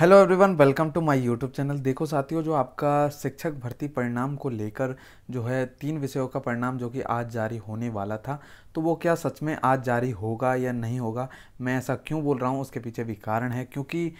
hello everyone welcome to my YouTube channel देखो साथियों जो आपका शिक्षक भर्ती परिणाम को लेकर जो है तीन विषयों का परिणाम जो कि आज जारी होने वाला था तो वो क्या सच में आज जारी होगा या नहीं होगा मैं ऐसा क्यों बोल रहा हूँ उसके पीछे भी कारण है क्योंकि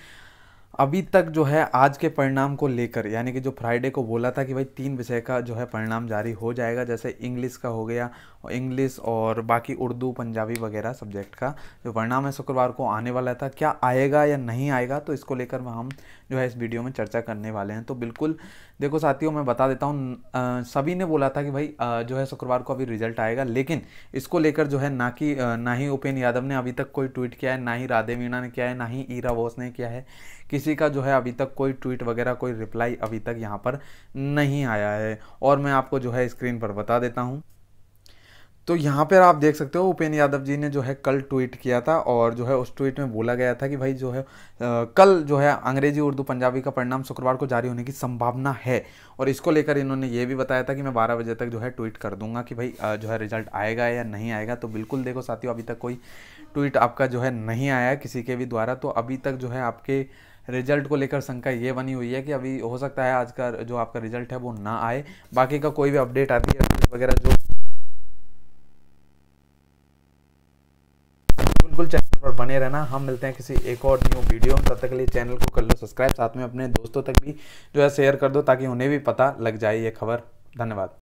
अभी तक जो है आज के परिणाम को लेकर यानी कि जो फ्राइडे को बोला था कि भाई तीन विषय का जो है परिणाम जारी हो जाएगा जैसे इंग्लिश का हो गया और इंग्लिश और बाकी उर्दू पंजाबी वगैरह सब्जेक्ट का जो परिणाम है शुक्रवार को आने वाला था क्या आएगा या नहीं आएगा तो इसको लेकर हम जो है इस वीडियो में चर्चा करने वाले हैं तो बिल्कुल देखो साथियों मैं बता देता हूँ सभी ने बोला था कि भाई आ, जो है शुक्रवार को अभी रिजल्ट आएगा लेकिन इसको लेकर जो है ना कि ना ही उपेन्द्र यादव ने अभी तक कोई ट्वीट किया है ना ही राधे मीणा ने किया है ना ही ईरा बोस ने किया है किसी किसी का जो है अभी तक कोई ट्वीट वगैरह कोई रिप्लाई अभी तक यहाँ पर नहीं आया है और मैं आपको जो है स्क्रीन पर बता देता हूँ तो यहाँ पर आप देख सकते हो उपेन्द्र यादव जी ने जो है कल ट्वीट किया था और जो है उस ट्वीट में बोला गया था कि भाई जो है आ, कल जो है अंग्रेजी उर्दू पंजाबी का परिणाम शुक्रवार को जारी होने की संभावना है और इसको लेकर इन्होंने ये भी बताया था कि मैं 12 बजे तक जो है ट्वीट कर दूंगा कि भाई आ, जो है रिजल्ट आएगा या नहीं आएगा तो बिल्कुल देखो साथियों अभी तक कोई ट्वीट आपका जो है नहीं आया किसी के भी द्वारा तो अभी तक जो है आपके रिजल्ट को लेकर शंका ये बनी हुई है कि अभी हो सकता है आज का जो आपका रिजल्ट है वो ना आए बाकी का कोई भी अपडेट आती है वगैरह जो बिल्कुल चैनल पर बने रहना हम मिलते हैं किसी एक और न्यू वीडियो में तब तक के लिए चैनल को कर लो सब्सक्राइब साथ में अपने दोस्तों तक भी जो है शेयर कर दो ताकि उन्हें भी पता लग जाए ये खबर धन्यवाद